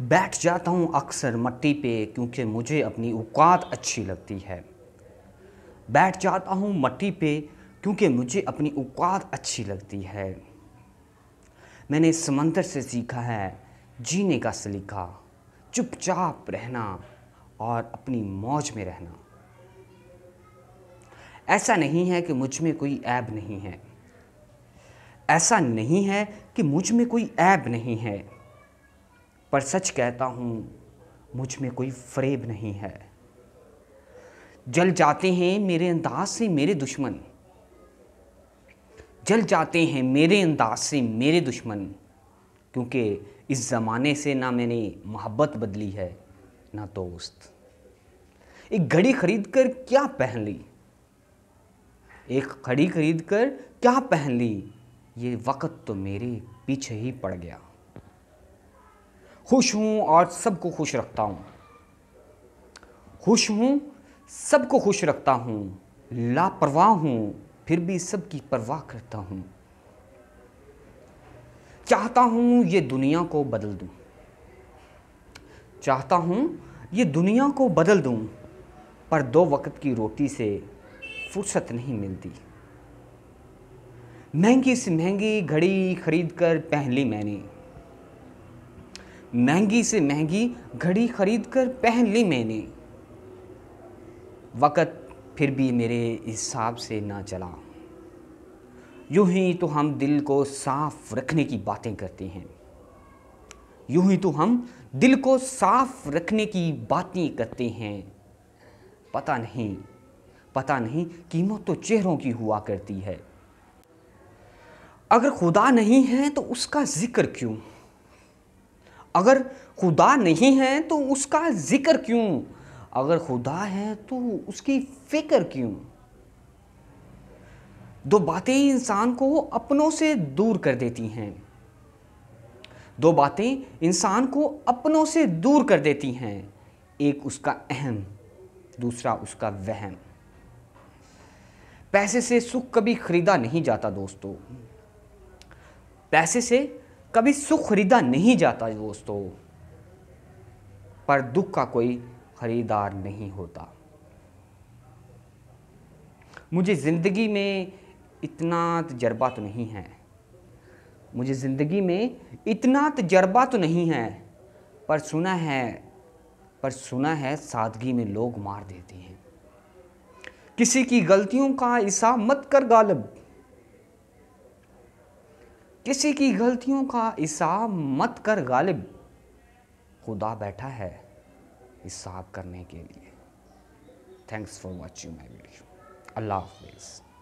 बैठ जाता हूँ अक्सर मट्टी पे क्योंकि मुझे अपनी औकात अच्छी लगती है बैठ जाता हूँ मट्टी पे क्योंकि मुझे अपनी औकात अच्छी लगती है मैंने समंदर से सीखा है जीने का सलीका चुपचाप रहना और अपनी मौज में रहना ऐसा नहीं है कि मुझ में कोई ऐब नहीं है ऐसा नहीं है कि मुझ में कोई ऐब नहीं है पर सच कहता हूँ मुझ में कोई फ्रेब नहीं है जल जाते हैं मेरे अंदाज से मेरे दुश्मन जल जाते हैं मेरे अंदाज से मेरे दुश्मन क्योंकि इस ज़माने से ना मैंने मोहब्बत बदली है ना दोस्त एक घड़ी खरीद कर क्या पहन ली एक घड़ी खरीद कर क्या पहन ली ये वक्त तो मेरे पीछे ही पड़ गया खुश हूँ और सबको खुश रखता हूँ खुश हूँ सबको खुश रखता हूँ लापरवाह हूँ फिर भी सबकी परवाह करता हूँ चाहता हूँ ये दुनिया को बदल दूँ चाहता हूँ ये दुनिया को बदल दूँ पर दो वक्त की रोटी से फुर्सत नहीं मिलती महंगी से महंगी घड़ी खरीद कर पहन ली मैंने महंगी से महंगी घड़ी खरीद कर पहन ली मैंने वक़्त फिर भी मेरे हिसाब से ना चला यूं ही तो हम दिल को साफ रखने की बातें करते हैं यूं ही तो हम दिल को साफ रखने की बातें करते हैं पता नहीं पता नहीं कीमत तो चेहरों की हुआ करती है अगर खुदा नहीं है तो उसका ज़िक्र क्यों अगर खुदा नहीं है तो उसका ज़िक्र क्यों अगर खुदा है तो उसकी फ़िक्र क्यों दो बातें इंसान को अपनों से दूर कर देती हैं दो बातें इंसान को अपनों से दूर कर देती हैं एक उसका अहम दूसरा उसका वहम पैसे से सुख कभी खरीदा नहीं जाता दोस्तों पैसे से कभी सुख खरीदा नहीं जाता दोस्तों पर दुख का कोई खरीदार नहीं होता मुझे ज़िंदगी में इतना तजर्बा तो नहीं है मुझे ज़िंदगी में इतना तजर्बा तो नहीं है पर सुना है पर सुना है सादगी में लोग मार देते हैं किसी की गलतियों का ईसा मत कर गालब किसी की गलतियों का हिसाब मत कर गालिब खुदा बैठा है हिसाब करने के लिए thanks for watching my video अल्लाह हाफिज़